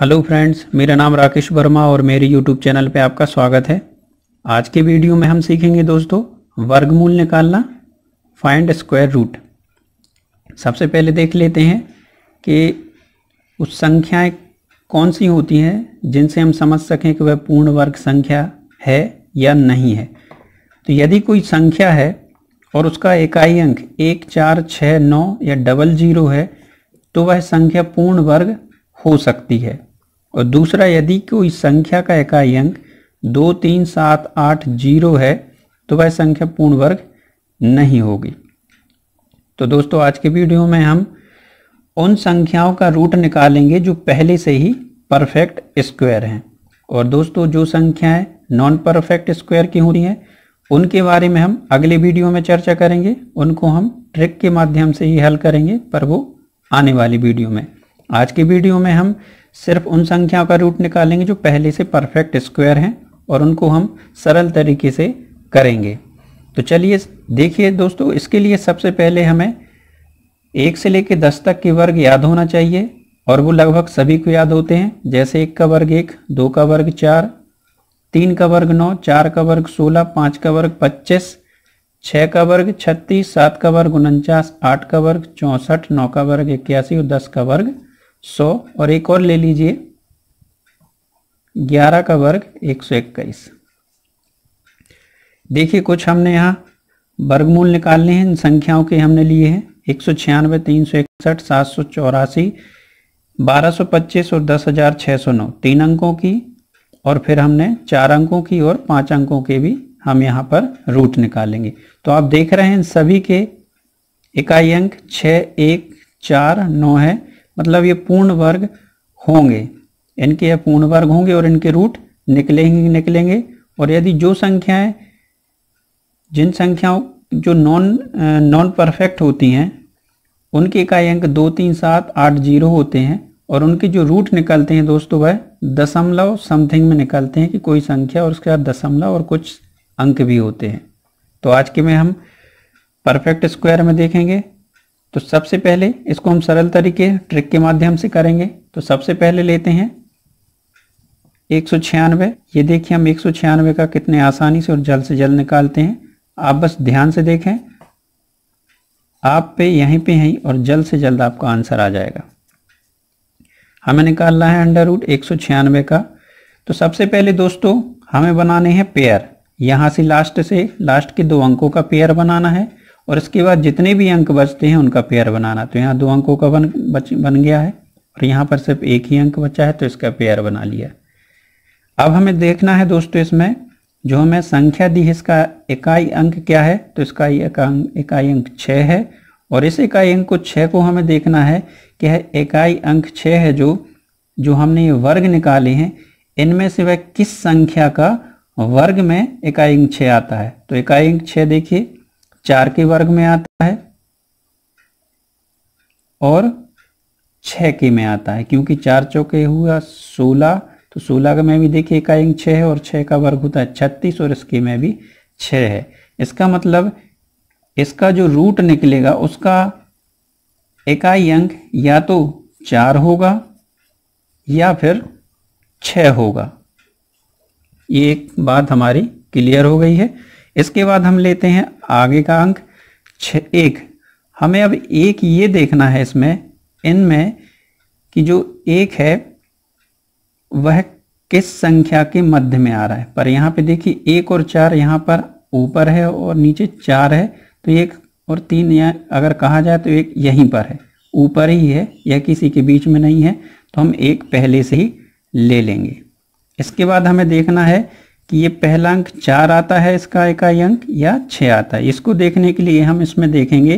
hello friends मेरा नाम राकेश वर्मा और मेरे यूट्यूब चैनल पे आपका स्वागत है आज के वीडियो में हम सीखेंगे दोस्तों वर्गमूल निकालना फाइंड स्क्वायर रूट सबसे पहले देख लेते हैं कि उस संख्याएं कौन सी होती हैं जिनसे हम समझ सकें कि वह पूर्ण वर्ग संख्या है या नहीं है तो यदि कोई संख्या है और उसका इकाई अंक एक चार छः नौ या डबल जीरो है तो वह संख्या पूर्ण वर्ग हो सकती है और दूसरा यदि कोई संख्या का इकाई अंक दो तीन सात आठ जीरो है तो वह संख्या पूर्ण वर्ग नहीं होगी तो दोस्तों आज के वीडियो में हम उन संख्याओं का रूट निकालेंगे जो पहले से ही परफेक्ट स्क्वायर हैं और दोस्तों जो संख्याएं नॉन परफेक्ट स्क्वायर की होती हैं उनके बारे में हम अगले वीडियो में चर्चा करेंगे उनको हम ट्रिक के माध्यम से ही हल करेंगे पर वो आने वाली वीडियो में आज के वीडियो में हम सिर्फ उन संख्याओं का रूट निकालेंगे जो पहले से परफेक्ट स्क्वायर हैं और उनको हम सरल तरीके से करेंगे तो चलिए देखिए दोस्तों इसके लिए सबसे पहले हमें एक से लेकर दस तक के वर्ग याद होना चाहिए और वो लगभग सभी को याद होते हैं जैसे एक का वर्ग एक दो का वर्ग चार तीन का वर्ग नौ चार का वर्ग सोलह पाँच का वर्ग पच्चीस छः का वर्ग छत्तीस सात का वर्ग उनचास आठ का वर्ग चौंसठ नौ का वर्ग इक्यासी और दस का वर्ग सौ और एक और ले लीजिए ग्यारह का वर्ग एक सौ इक्कीस देखिए कुछ हमने यहाँ वर्गमूल निकालने हैं इन संख्याओं के हमने लिए हैं एक सौ छियानवे तीन सौ इकसठ सात सौ चौरासी बारह सौ पच्चीस और दस हज़ार छः सौ नौ तीन अंकों की और फिर हमने चार अंकों की और पांच अंकों के भी हम यहाँ पर रूट निकालेंगे तो आप देख रहे हैं इन सभी के इकाई अंक छः एक चार नौ है मतलब ये पूर्ण वर्ग होंगे इनके यह पूर्ण वर्ग होंगे और इनके रूट निकलेंगे निकलेंगे और यदि जो संख्याएं जिन संख्याओं जो नॉन नॉन परफेक्ट होती हैं उनके इकाई अंक दो तीन सात आठ जीरो होते हैं और उनके जो रूट निकलते हैं दोस्तों वह दशमलव समथिंग में निकलते हैं कि कोई संख्या और उसके बाद दशमलव और कुछ अंक भी होते हैं तो आज के में हम परफेक्ट स्क्वायर में देखेंगे तो सबसे पहले इसको हम सरल तरीके ट्रिक के माध्यम से करेंगे तो सबसे पहले लेते हैं एक ये देखिए हम एक का कितने आसानी से और जल्द से जल्द निकालते हैं आप बस ध्यान से देखें आप पे यहीं पे हैं और जल्द से जल्द आपका आंसर आ जाएगा हमें निकालना है अंडर रूट एक का तो सबसे पहले दोस्तों हमें बनाने हैं पेयर यहाँ से लास्ट से लास्ट के दो अंकों का पेयर बनाना है और इसके बाद जितने भी अंक बचते हैं उनका पेयर बनाना तो यहाँ दो अंकों का बन बच बन गया है और यहाँ पर सिर्फ एक ही अंक बचा है तो इसका पेयर बना लिया अब हमें देखना है दोस्तों इसमें जो हमें संख्या दी है इसका इकाई अंक क्या है तो इसका इकाई अंक छः है और इस इकाई अंक को छः को हमें देखना है कि इकाई अंक छः है जो जो हमने ये वर्ग निकाले हैं इनमें से वह किस संख्या का वर्ग में इकाई अंक छः आता है तो इकाई अंक छः देखिए चार के वर्ग में आता है और छ के में आता है क्योंकि चार चौके हुआ सोलह तो सोलह में भी देखिए इकाई छ है और छह का वर्ग होता है छत्तीस और इसके में भी छह है इसका मतलब इसका जो रूट निकलेगा उसका इकाई अंक या तो चार होगा या फिर छ होगा ये एक बात हमारी क्लियर हो गई है इसके बाद हम लेते हैं आगे का अंक छ एक हमें अब एक ये देखना है इसमें इनमें कि जो एक है वह किस संख्या के मध्य में आ रहा है पर यहाँ पे देखिए एक और चार यहाँ पर ऊपर है और नीचे चार है तो एक और तीन या अगर कहा जाए तो एक यहीं पर है ऊपर ही है यह किसी के बीच में नहीं है तो हम एक पहले से ही ले लेंगे इसके बाद हमें देखना है कि ये पहला अंक चार आता है इसका इकाई अंक या छ आता है इसको देखने के लिए हम इसमें देखेंगे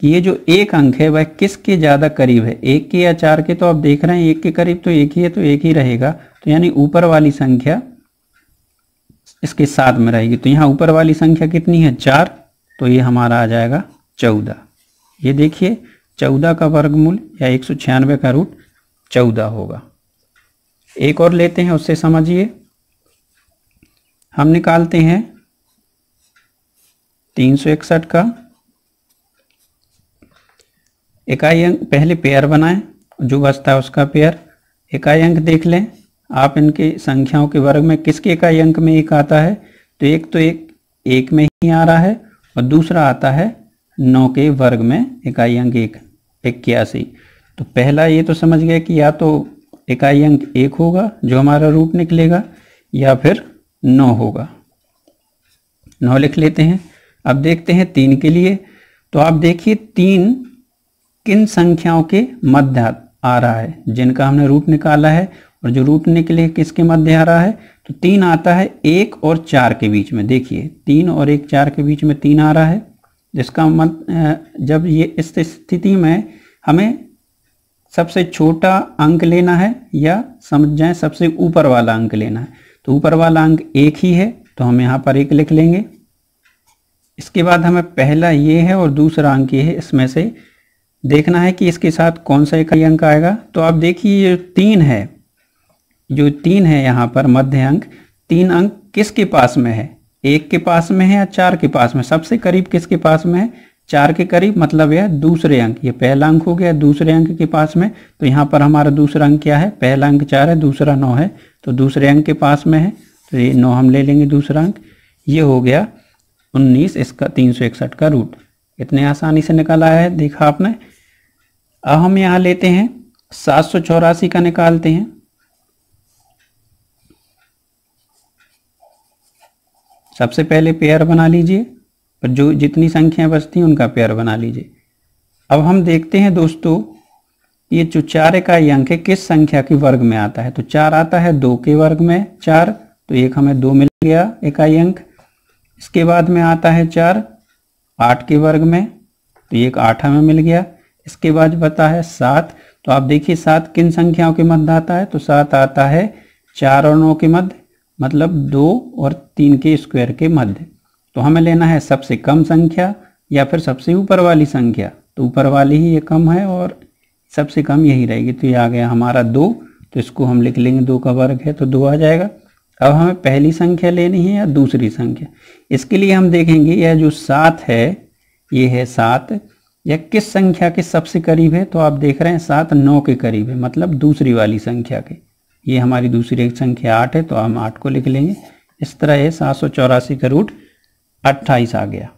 कि ये जो एक अंक है वह किसके ज़्यादा करीब है एक के या चार के तो आप देख रहे हैं एक के करीब तो एक ही है तो एक ही रहेगा तो यानी ऊपर वाली संख्या इसके साथ में रहेगी तो यहाँ ऊपर वाली संख्या कितनी है चार तो ये हमारा आ जाएगा चौदह ये देखिए चौदह का वर्गमूल या एक का रूट चौदह होगा एक और लेते हैं उससे समझिए हम निकालते हैं तीन सौ इकसठ का इकाई अंक पहले पेयर बनाएं जो बचता है उसका पेयर इकाई अंक देख लें आप इनके संख्याओं के वर्ग में किसके इकाई अंक में एक आता है तो एक तो एक एक में ही आ रहा है और दूसरा आता है नौ के वर्ग में इकाई अंक एक इक्यासी तो पहला ये तो समझ गया कि या तो इकाई अंक एक होगा जो हमारा रूप निकलेगा या फिर नौ होगा नौ लिख लेते हैं अब देखते हैं तीन के लिए तो आप देखिए तीन किन संख्याओं के मध्य आ रहा है जिनका हमने रूप निकाला है और जो रूप निकले किसके मध्य आ रहा है तो तीन आता है एक और चार के बीच में देखिए तीन और एक चार के बीच में तीन आ रहा है जिसका मत जब ये इस स्थिति में हमें सबसे छोटा अंक लेना है या समझ जाए सबसे ऊपर वाला अंक लेना है तो ऊपर वाला अंक एक ही है तो हम यहाँ पर एक लिख लेंगे इसके बाद हमें पहला ये है और दूसरा अंक ये है इसमें से देखना है कि इसके साथ कौन सा इकाई अंक आएगा तो आप देखिए ये तीन है जो तीन है यहाँ पर मध्य अंक तीन अंक किसके पास में है एक के पास में है या चार के पास में सबसे करीब किसके पास में है चार के करीब मतलब यह दूसरे अंक ये पहला अंक हो गया दूसरे अंक के पास में तो यहाँ पर हमारा दूसरा अंक क्या है पहला अंक चार है दूसरा नौ है तो दूसरे अंक के पास में है तो ये नौ हम ले लेंगे दूसरा अंक ये हो गया उन्नीस इसका तीन सौ इकसठ का रूट इतने आसानी से निकाला है देखा आपने अब हम यहाँ लेते हैं सात सौ चौरासी का निकालते हैं सबसे पहले पेयर बना लीजिए और जो जितनी संख्याएं बचती हैं उनका पेयर बना लीजिए अब हम देखते हैं दोस्तों ये जो चार इकाई अंक है किस संख्या के वर्ग में आता है तो चार आता है दो के वर्ग में चार तो एक हमें दो मिल गया इकाई अंक इसके बाद में आता है चार आठ के वर्ग में तो एक आठ हमें मिल गया इसके बाद बता है सात तो आप देखिए सात किन संख्याओं के मध्य आता है तो सात आता है चार और नौ के मध्य मतलब दो और तीन के स्क्वायर के मध्य तो हमें लेना है सबसे कम संख्या या फिर सबसे ऊपर वाली संख्या तो ऊपर वाली ही ये कम है और सबसे कम यही रहेगी तो ये आ गया हमारा दो तो इसको हम लिख लेंगे दो का वर्ग है तो दो आ जाएगा अब हमें पहली संख्या लेनी है या दूसरी संख्या इसके लिए हम देखेंगे यह जो सात है ये है सात यह किस संख्या के सबसे करीब है तो आप देख रहे हैं सात नौ के करीब है मतलब दूसरी वाली संख्या के ये हमारी दूसरी संख्या आठ है तो हम आठ को लिख लेंगे इस तरह है सात सौ चौरासी का रूट अट्ठाईस आ गया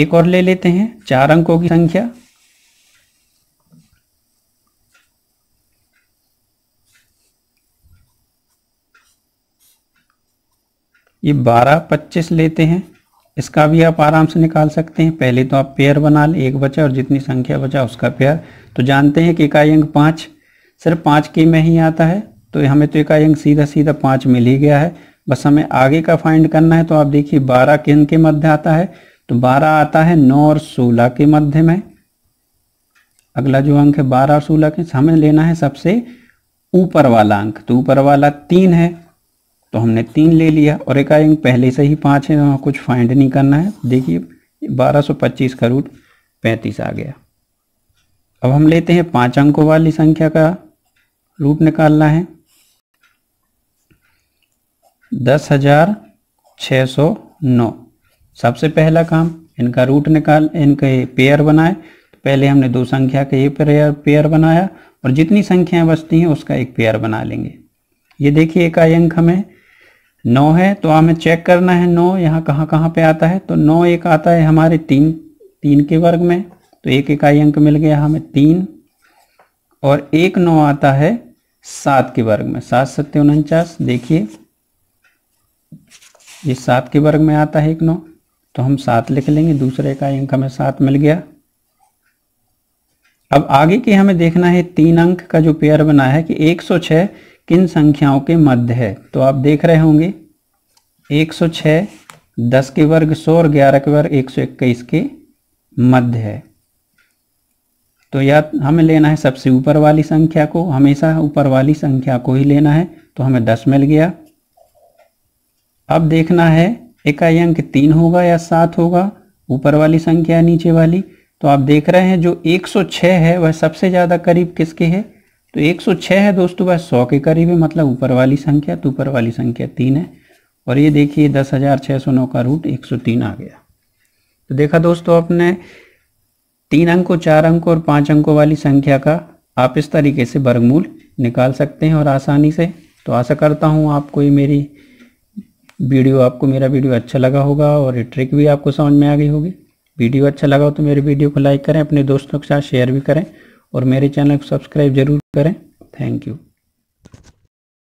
एक और ले लेते हैं चार अंकों की संख्या ये 12 25 लेते हैं इसका भी आप आराम से निकाल सकते हैं पहले तो आप पेयर बना लें एक बचा और जितनी संख्या बचा उसका पेयर तो जानते हैं कि इकाई अंक पाँच सिर्फ पाँच के में ही आता है तो हमें तो इकाई अंक सीधा सीधा पाँच मिल ही गया है बस हमें आगे का फाइंड करना है तो आप देखिए बारह किन के मध्य आता है तो बारह आता है नौ और सोलह के मध्य में अगला जो अंक है बारह और सोलह के हमें लेना है सबसे ऊपर वाला अंक तो ऊपर वाला तीन है तो हमने तीन ले लिया और एक आयंग पहले से ही पाँच है वहाँ कुछ फाइंड नहीं करना है देखिए 1225 का रूट पैंतीस आ गया अब हम लेते हैं पांच अंकों वाली संख्या का रूट निकालना है दस हजार छः सौ नौ सबसे पहला काम इनका रूट निकाल इनके पेयर बनाए तो पहले हमने दो संख्या का ये पेयर पेयर बनाया और जितनी संख्याएं बचती हैं उसका एक पेयर बना लेंगे ये देखिए एक अंक हमें नौ है तो हमें चेक करना है नौ यहाँ कहाँ कहाँ पे आता है तो नौ एक आता है हमारे तीन तीन के वर्ग में तो एक इकाई अंक मिल गया हमें तीन और एक नौ आता है सात के वर्ग में सात सत्य उनचास देखिए ये सात के वर्ग में आता है एक नौ तो हम सात लिख लेंगे दूसरे का अंक हमें सात मिल गया अब आगे की हमें देखना है तीन अंक का जो पेयर बना है कि एक सौ छह किन संख्याओं के मध्य है तो आप देख रहे होंगे 106, 10 के वर्ग 100 और 11 के वर्ग 121 के मध्य है तो या हमें लेना है सबसे ऊपर वाली संख्या को हमेशा ऊपर वाली संख्या को ही लेना है तो हमें 10 मिल गया अब देखना है इकाई अंक तीन होगा या सात होगा ऊपर वाली संख्या नीचे वाली तो आप देख रहे हैं जो 106 है वह सबसे ज़्यादा करीब किसके है तो 106 है दोस्तों वह 100 के करीब है मतलब ऊपर वाली संख्या तो ऊपर वाली संख्या तीन है और ये देखिए दस हजार छः सौ नौ का रूट एक सौ तीन आ गया तो देखा दोस्तों आपने तीन अंकों चार अंकों और पांच अंकों वाली संख्या का आप इस तरीके से वर्गमूल निकाल सकते हैं और आसानी से तो आशा करता हूँ आपको ये मेरी वीडियो आपको मेरा वीडियो अच्छा लगा होगा और ये ट्रिक भी आपको समझ में आ गई होगी वीडियो अच्छा लगा हो तो मेरे वीडियो को लाइक करें अपने दोस्तों के साथ शेयर भी करें और मेरे चैनल को सब्सक्राइब जरूर करें थैंक यू